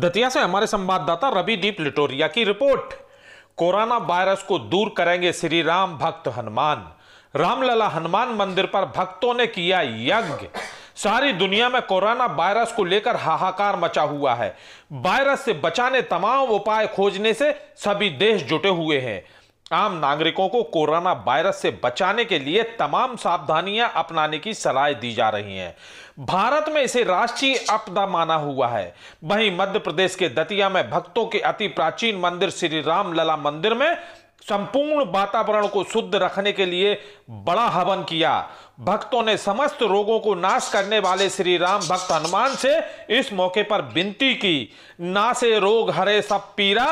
दतिया से हमारे संवाददाता रविदीप लिटोरिया की रिपोर्ट कोरोना वायरस को दूर करेंगे श्री राम भक्त हनुमान रामलला हनुमान मंदिर पर भक्तों ने किया यज्ञ सारी दुनिया में कोरोना वायरस को लेकर हाहाकार मचा हुआ है वायरस से बचाने तमाम उपाय खोजने से सभी देश जुटे हुए हैं आम नागरिकों को कोरोना वायरस से बचाने के लिए तमाम सावधानियां अपनाने की सलाह दी जा रही हैं भारत में इसे राष्ट्रीय आपदा माना हुआ है वहीं मध्य प्रदेश के दतिया में भक्तों के अति प्राचीन मंदिर श्री राम लला मंदिर में संपूर्ण वातावरण को शुद्ध रखने के लिए बड़ा हवन किया भक्तों ने समस्त रोगों को नाश करने वाले श्री राम भक्त हनुमान से इस मौके पर विनती की नासे रोग हरे सब पीरा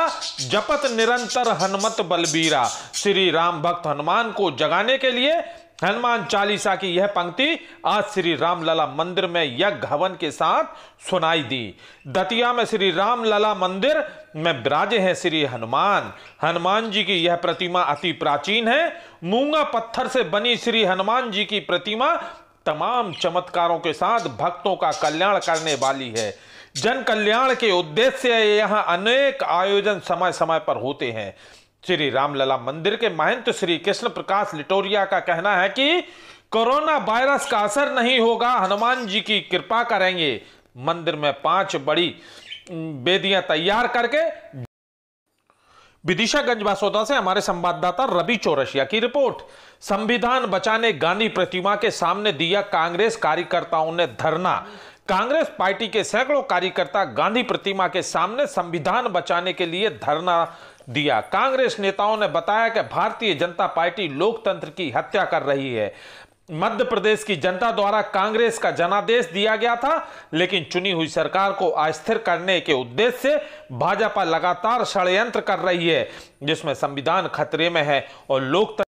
जपत निरंतर हनुमत बलबीरा श्री राम भक्त हनुमान को जगाने के लिए हनुमान चालीसा की यह पंक्ति आज श्री रामलला मंदिर में यज्ञ हवन के साथ सुनाई दी दतिया में श्री रामलला मंदिर में विराजे हैं श्री हनुमान हनुमान जी की यह प्रतिमा अति प्राचीन है मूंगा पत्थर से बनी श्री हनुमान जी की प्रतिमा तमाम चमत्कारों के साथ भक्तों का कल्याण करने वाली है जन कल्याण के उद्देश्य यहाँ अनेक आयोजन समय समय पर होते हैं श्री रामलला मंदिर के महंत श्री कृष्ण प्रकाश लिटोरिया का कहना है कि कोरोना वायरस का असर नहीं होगा हनुमान जी की कृपा करेंगे मंदिर में पांच बड़ी बेदियां तैयार करके विदिशा गंज बासोदा से हमारे संवाददाता रवि चौरसिया की रिपोर्ट संविधान बचाने गांधी प्रतिमा के सामने दिया कांग्रेस कार्यकर्ताओं ने धरना कांग्रेस पार्टी के सैकड़ों कार्यकर्ता गांधी प्रतिमा के सामने संविधान बचाने के लिए धरना दिया कांग्रेस नेताओं ने बताया कि भारतीय जनता पार्टी लोकतंत्र की हत्या कर रही है मध्य प्रदेश की जनता द्वारा कांग्रेस का जनादेश दिया गया था लेकिन चुनी हुई सरकार को अस्थिर करने के उद्देश्य से भाजपा लगातार षड्यंत्र कर रही है जिसमें संविधान खतरे में है और लोकतंत्र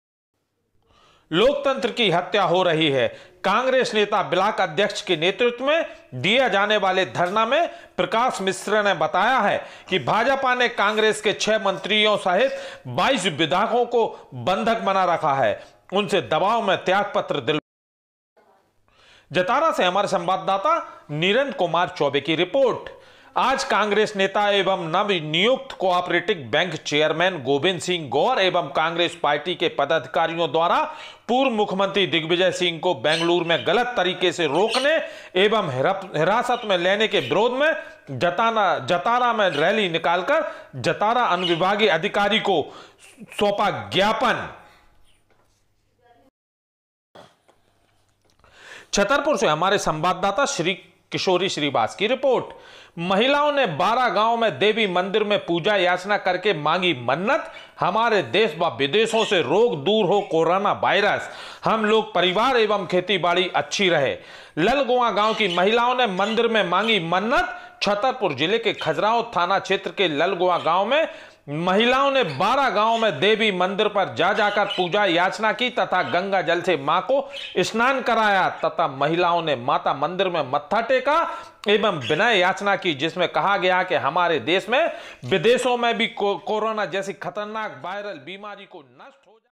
लोकतंत्र की हत्या हो रही है कांग्रेस नेता ब्लॉक अध्यक्ष के नेतृत्व में दिया जाने वाले धरना में प्रकाश मिश्र ने बताया है कि भाजपा ने कांग्रेस के छह मंत्रियों सहित 22 विधायकों को बंधक बना रखा है उनसे दबाव में त्याग पत्र दिल जतारा से हमारे संवाददाता नीरन कुमार चौबे की रिपोर्ट आज कांग्रेस नेता एवं नव नियुक्त cooperative bank chairman Govind Singh Gaur एवं कांग्रेस पार्टी के पदाधिकारियों द्वारा पूर्व मुख्यमंत्री दिग्विजय सिंह को बेंगलुरु में गलत तरीके से रोकने एवं हिरासत में लेने के विरोध में जताना जतारा में रैली निकालकर जतारा अनुविभागीय अधिकारी को सौंपा ज्ञापन छतरपुर से हमारे संवाददाता श्री किशोरी श्रीवास की रिपोर्ट महिलाओं ने बारह गांव में देवी मंदिर में पूजा याचना करके मांगी मन्नत हमारे देश व विदेशों से रोग दूर हो कोरोना वायरस हम लोग परिवार एवं खेती बाड़ी अच्छी रहे ललगुआ गांव की महिलाओं ने मंदिर में मांगी मन्नत छतरपुर जिले के खजुराहो थाना क्षेत्र के ललगुआ गांव में महिलाओं ने 12 गांव में देवी मंदिर पर जा जाकर पूजा याचना की तथा गंगा जल से मां को स्नान कराया तथा महिलाओं ने माता मंदिर में मत्था टेका एवं विनय याचना की जिसमें कहा गया कि हमारे देश में विदेशों में भी को, कोरोना जैसी खतरनाक वायरल बीमारी को नष्ट हो